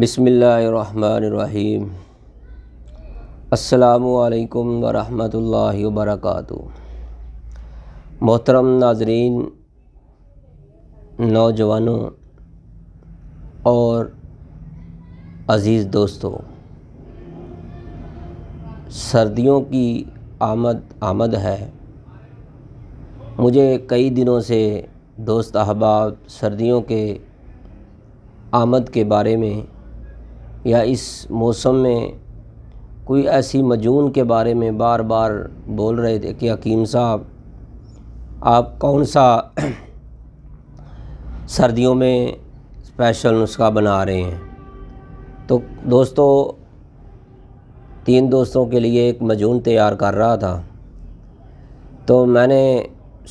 بسم اللہ الرحمن الرحیم السلام علیکم ورحمۃ اللہ وبرکاتہ محترم ناظرین نوجوانوں اور عزیز دوستوں سردیوں کی آمد آمد ہے مجھے کئی دنوں سے دوست احباب سردیوں کے آمد کے بارے میں یا اس موسم میں کوئی ایسی مجون کے بارے میں بار بار بول رہے تھے کہ حکیم صاحب آپ کون سا سردیوں میں اسپیشل نسخہ بنا رہے ہیں تو دوستو تین دوستوں کے لیے ایک مجون تیار کر رہا تھا تو میں نے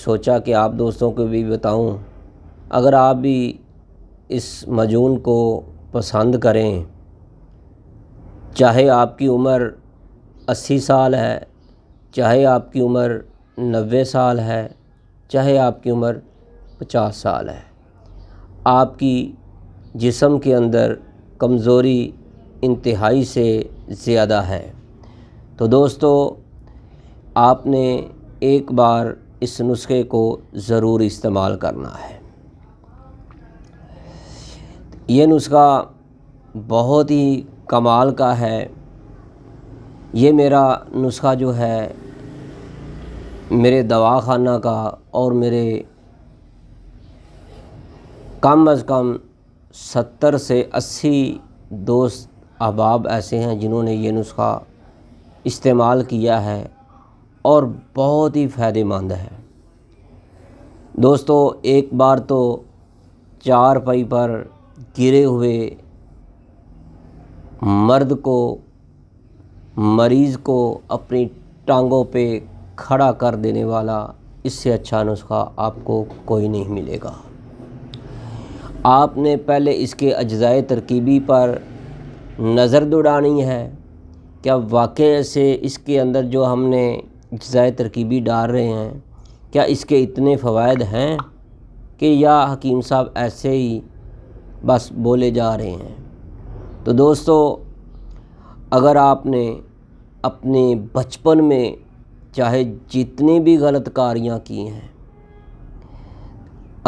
سوچا کہ آپ دوستوں کو بھی بتاؤں اگر آپ بھی اس مجون کو پسند کریں چاہے آپ کی عمر اسی سال ہے چاہے آپ کی عمر نوے سال ہے چاہے آپ کی عمر پچاس سال ہے آپ کی جسم کے اندر کمزوری انتہائی سے زیادہ ہے تو دوستو آپ نے ایک بار اس نسخے کو ضرور استعمال کرنا ہے یہ نسخہ بہت ہی کمال کا ہے یہ میرا نسخہ جو ہے میرے دواخانہ کا اور میرے کم از کم ستر سے اسی دوست احباب ایسے ہیں جنہوں نے یہ نسخہ استعمال کیا ہے اور بہت ہی فائدہ مند ہے دوستو ایک بار تو چار پائی پر گرے ہوئے مرد کو مریض کو اپنی ٹانگوں پہ کھڑا کر دینے والا اس سے اچھا نسخہ آپ کو کوئی نہیں ملے گا آپ نے پہلے اس کے اجزائے ترکیبی پر نظر دوڑانی ہے کیا واقع سے اس کے اندر جو ہم نے اجزائے ترکیبی ڈال رہے ہیں کیا اس کے اتنے فوائد ہیں کہ یا حکیم صاحب ایسے ہی بس بولے جا رہے ہیں تو دوستو اگر آپ نے اپنے بچپن میں چاہے جتنی بھی غلط کاریاں کی ہیں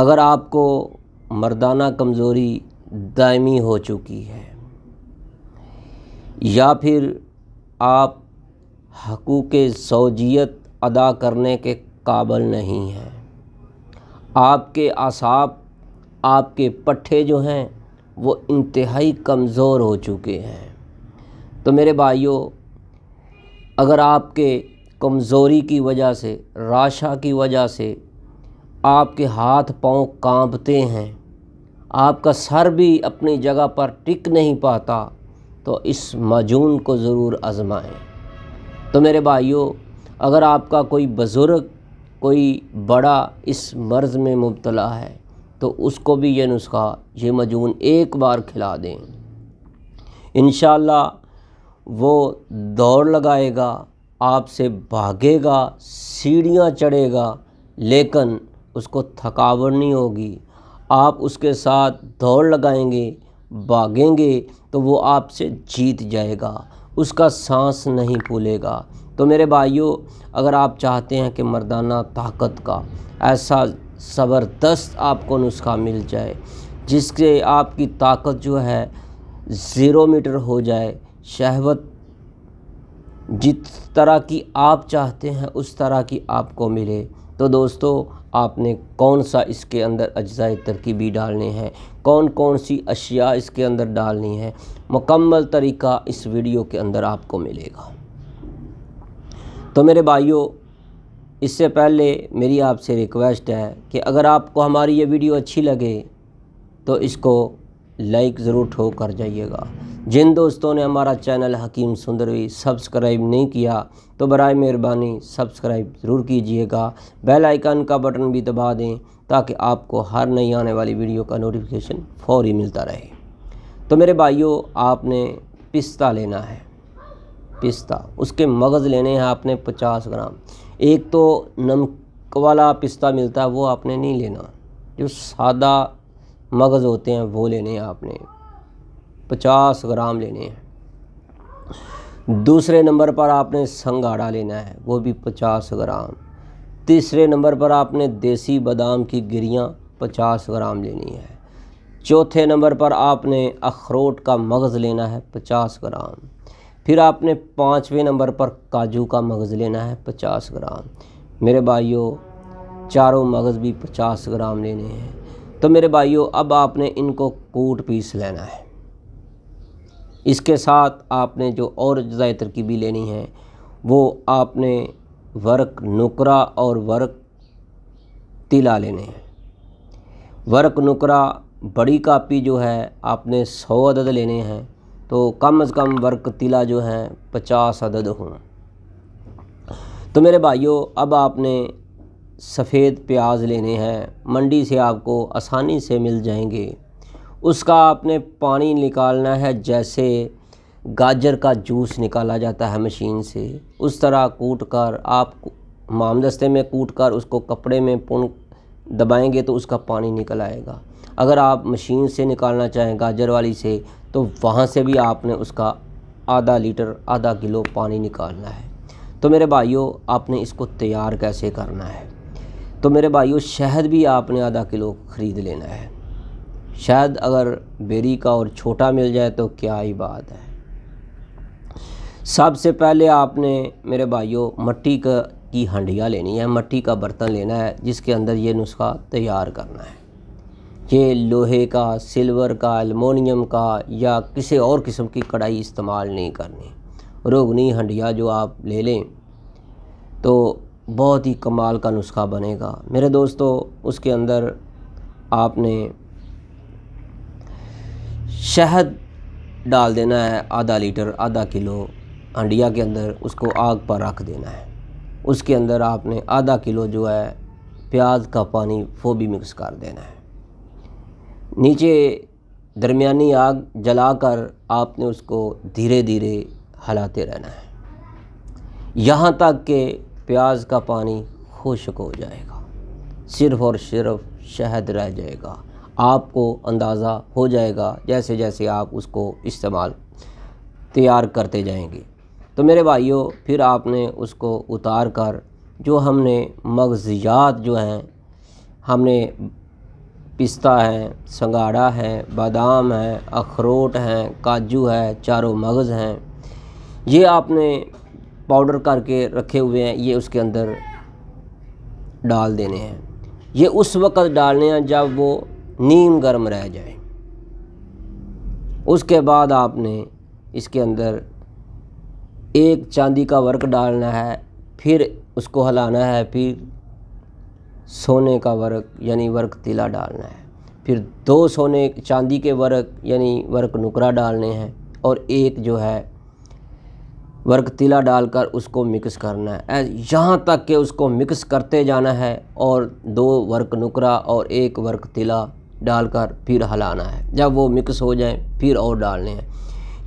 اگر آپ کو مردانہ کمزوری دائمی ہو چکی ہے یا پھر آپ حقوق سوجیت ادا کرنے کے قابل نہیں ہیں آپ کے اعصاب آپ کے پٹھے جو ہیں وہ انتہائی کمزور ہو چکے ہیں تو میرے بھائیوں اگر آپ کے کمزوری کی وجہ سے راشا کی وجہ سے آپ کے ہاتھ پاؤں کانپتے ہیں آپ کا سر بھی اپنی جگہ پر ٹک نہیں پاتا تو اس مجون کو ضرور آزمائیں تو میرے بھائیوں اگر آپ کا کوئی بزرگ کوئی بڑا اس مرض میں مبتلا ہے تو اس کو بھی یہ نسخہ یہ مجون ایک بار کھلا دیں انشاءاللہ وہ دوڑ لگائے گا آپ سے بھاگے گا سیڑھیاں چڑھے گا لیکن اس کو تھکاوٹ نہیں ہوگی آپ اس کے ساتھ دوڑ لگائیں گے بھاگیں گے تو وہ آپ سے جیت جائے گا اس کا سانس نہیں پھولے گا تو میرے بھائیوں اگر آپ چاہتے ہیں کہ مردانہ طاقت کا ایسا زبردست آپ کو نسخہ مل جائے جس کے آپ کی طاقت جو ہے زیرو میٹر ہو جائے شہوت جس طرح کی آپ چاہتے ہیں اس طرح کی آپ کو ملے تو دوستو آپ نے کون سا اس کے اندر اجزائے ترکیبی ڈالنے ہیں کون کون سی اشیاء اس کے اندر ڈالنی ہیں مکمل طریقہ اس ویڈیو کے اندر آپ کو ملے گا تو میرے بھائیوں اس سے پہلے میری آپ سے ریکویسٹ ہے کہ اگر آپ کو ہماری یہ ویڈیو اچھی لگے تو اس کو لائک ضرور ٹھو کر جائیے گا جن دوستوں نے ہمارا چینل حکیم سندروی سبسکرائب نہیں کیا تو برائے مہربانی سبسکرائب ضرور کیجیے گا بیل آئیکن کا بٹن بھی دبا دیں تاکہ آپ کو ہر نئی آنے والی ویڈیو کا نوٹیفیکیشن فوری ملتا رہے تو میرے بھائیوں آپ نے پستہ لینا ہے پستہ اس کے مغز لینے ہیں آپ نے پچاس گرام ایک تو نمک والا پستہ ملتا ہے وہ آپ نے نہیں لینا جو سادہ مغز ہوتے ہیں وہ لینے ہیں آپ نے پچاس گرام لینے ہیں دوسرے نمبر پر آپ نے سنگاڑا لینا ہے وہ بھی پچاس گرام تیسرے نمبر پر آپ نے دیسی بادام کی گریاں پچاس گرام لینی ہے چوتھے نمبر پر آپ نے اخروٹ کا مغز لینا ہے پچاس گرام پھر آپ نے پانچویں نمبر پر کاجو کا مغز لینا ہے پچاس گرام میرے بھائیو چاروں مغز بھی پچاس گرام لینے ہیں تو میرے بھائیو اب آپ نے ان کو کوٹ پیس لینا ہے اس کے ساتھ آپ نے جو اور جزائے ترکیبی لینی ہے وہ آپ نے ورق نکرا اور ورق تلا لینے ہیں ورق نکرا بڑی کاپی جو ہے آپ نے سو عدد لینے ہیں تو کم از کم ورک تلا جو ہے پچاس عدد ہوں تو میرے بھائیوں اب آپ نے سفید پیاز لینے ہیں منڈی سے آپ کو آسانی سے مل جائیں گے اس کا آپ نے پانی نکالنا ہے جیسے گاجر کا جوس نکالا جاتا ہے مشین سے اس طرح کوٹ کر آپ مامدستے میں کوٹ کر اس کو کپڑے میں پن دبائیں گے تو اس کا پانی نکل آئے گا اگر آپ مشین سے نکالنا چاہیں گاجر والی سے تو وہاں سے بھی آپ نے اس کا آدھا لیٹر آدھا کلو پانی نکالنا ہے تو میرے بھائیو آپ نے اس کو تیار کیسے کرنا ہے تو میرے بھائیو شہد بھی آپ نے آدھا کلو خرید لینا ہے شہد اگر بیری کا اور چھوٹا مل جائے تو کیا ہی بات ہے سب سے پہلے آپ نے میرے بھائیو مٹی کا کی ہنڈیا لینی ہے مٹی کا برتن لینا ہے جس کے اندر یہ نسخہ تیار کرنا ہے یہ لوہے کا سلور کا المونیم کا یا کسی اور قسم کی کڑھائی استعمال نہیں کرنی روگنی ہنڈیا جو آپ لے لیں تو بہت ہی کمال کا نسخہ بنے گا میرے دوستو اس کے اندر آپ نے شہد ڈال دینا ہے آدھا لیٹر آدھا کلو ہنڈیا کے اندر اس کو آگ پر رکھ دینا ہے اس کے اندر آپ نے آدھا کلو جو ہے پیاز کا پانی وہ بھی مکس کر دینا ہے نیچے درمیانی آگ جلا کر آپ نے اس کو دھیرے دھیرے ہلاتے رہنا ہے یہاں تک کہ پیاز کا پانی خوشک ہو جائے گا صرف اور صرف شہد رہ جائے گا آپ کو اندازہ ہو جائے گا جیسے جیسے آپ اس کو استعمال تیار کرتے جائیں گے تو میرے بھائیوں پھر آپ نے اس کو اتار کر جو ہم نے مغزیات جو ہیں ہم نے پستہ ہے سنگاڑا ہے بادام ہے اخروٹ ہیں کاجو ہے چاروں مغز ہیں یہ آپ نے پاؤڈر کر کے رکھے ہوئے ہیں یہ اس کے اندر ڈال دینے ہیں یہ اس وقت ڈالنے ہیں جب وہ نیم گرم رہ جائے اس کے بعد آپ نے اس کے اندر ایک چاندی کا ورک ڈالنا ہے پھر اس کو ہلانا ہے پھر سونے کا ورق یعنی ورق تلا ڈالنا ہے پھر دو سونے چاندی کے ورق یعنی ورق نکرا ڈالنے ہیں اور ایک جو ہے ورق تلا ڈال کر اس کو مکس کرنا ہے یہاں تک کہ اس کو مکس کرتے جانا ہے اور دو ورق نکرا اور ایک ورق تلا ڈال کر پھر ہلانا ہے جب وہ مکس ہو جائیں پھر اور ڈالنے ہیں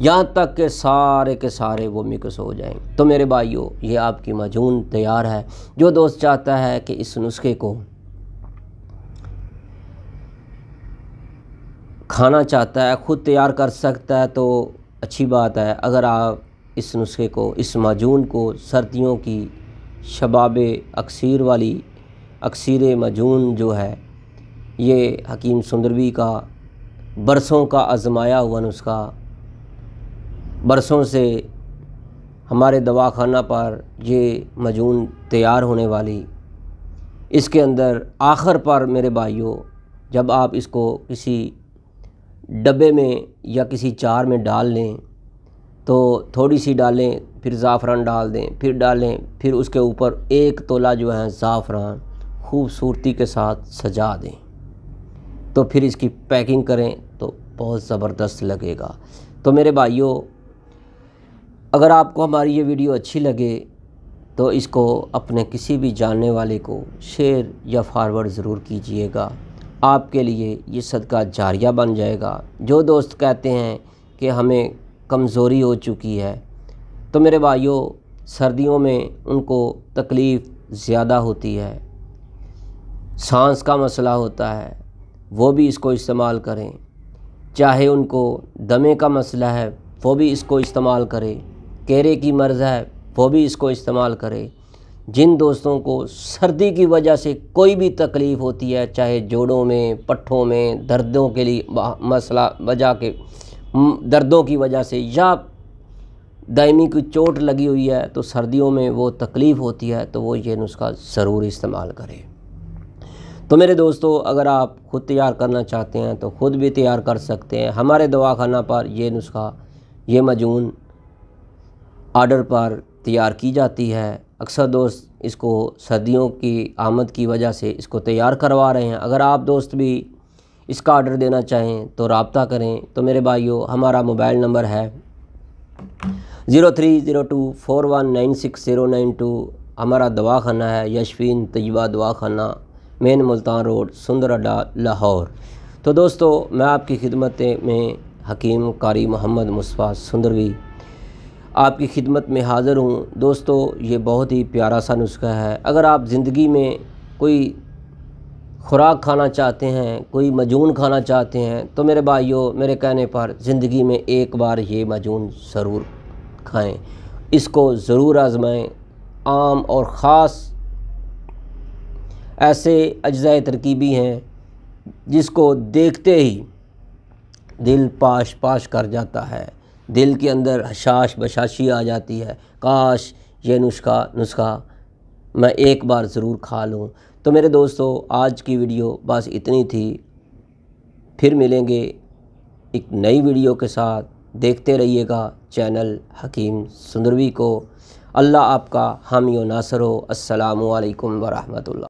یہاں تک کہ سارے کے سارے وہ مکس ہو جائیں تو میرے بھائیو یہ آپ کی مجون تیار ہے جو دوست چاہتا ہے کہ اس نسخے کو کھانا چاہتا ہے خود تیار کر سکتا ہے تو اچھی بات ہے اگر آپ اس نسخے کو اس معجون کو سرتیوں کی شباب اکثیر والی اکثیر مجون جو ہے یہ حکیم سندروی کا برسوں کا آزمایا ہوا نسخہ برسوں سے ہمارے دواخانہ پر یہ مجون تیار ہونے والی اس کے اندر آخر پر میرے بھائیوں جب آپ اس کو کسی ڈبے میں یا کسی چار میں ڈال لیں تو تھوڑی سی ڈالیں پھر زعفران ڈال دیں پھر ڈالیں پھر اس کے اوپر ایک تولہ جو ہے زعفران خوبصورتی کے ساتھ سجا دیں تو پھر اس کی پیکنگ کریں تو بہت زبردست لگے گا تو میرے بھائیوں اگر آپ کو ہماری یہ ویڈیو اچھی لگے تو اس کو اپنے کسی بھی جاننے والے کو شیئر یا فارورڈ ضرور کیجیے گا آپ کے لیے یہ صدقہ جاریہ بن جائے گا جو دوست کہتے ہیں کہ ہمیں کمزوری ہو چکی ہے تو میرے بھائیوں سردیوں میں ان کو تکلیف زیادہ ہوتی ہے سانس کا مسئلہ ہوتا ہے وہ بھی اس کو استعمال کریں چاہے ان کو دمے کا مسئلہ ہے وہ بھی اس کو استعمال کریں کیرے کی مرض ہے وہ بھی اس کو استعمال کرے جن دوستوں کو سردی کی وجہ سے کوئی بھی تکلیف ہوتی ہے چاہے جوڑوں میں پٹھوں میں دردوں کے لیے مسئلہ وجہ کے دردوں کی وجہ سے یا دائمی کی چوٹ لگی ہوئی ہے تو سردیوں میں وہ تکلیف ہوتی ہے تو وہ یہ نسخہ ضرور استعمال کرے تو میرے دوستو اگر آپ خود تیار کرنا چاہتے ہیں تو خود بھی تیار کر سکتے ہیں ہمارے دواخانہ پر یہ نسخہ یہ مجون آرڈر پر تیار کی جاتی ہے اکثر دوست اس کو سردیوں کی آمد کی وجہ سے اس کو تیار کروا رہے ہیں اگر آپ دوست بھی اس کا آرڈر دینا چاہیں تو رابطہ کریں تو میرے بھائیو ہمارا موبائل نمبر ہے zero three zero two four one nine six zero nine two ہمارا دواخانہ ہے یشفین تجبہ دواخانہ مین ملتان روڈ سندر اڈا لاہور تو دوستو میں آپ کی خدمت میں حکیم قاری محمد مصفا سندروی آپ کی خدمت میں حاضر ہوں دوستو یہ بہت ہی پیارا سا نسخہ ہے اگر آپ زندگی میں کوئی خوراک کھانا چاہتے ہیں کوئی مجون کھانا چاہتے ہیں تو میرے بھائیو میرے کہنے پر زندگی میں ایک بار یہ مجون ضرور کھائیں اس کو ضرور آزمائیں عام اور خاص ایسے اجزائے ترکیبی ہیں جس کو دیکھتے ہی دل پاش پاش کر جاتا ہے دل کے اندر حشاش بشاشی آ جاتی ہے کاش یہ نسخہ نسخہ میں ایک بار ضرور کھا لوں تو میرے دوستو آج کی ویڈیو بس اتنی تھی پھر ملیں گے ایک نئی ویڈیو کے ساتھ دیکھتے رہیے گا چینل حکیم سندروی کو اللہ آپ کا حامی و ناصر ہو السلام علیکم ورحمۃ اللہ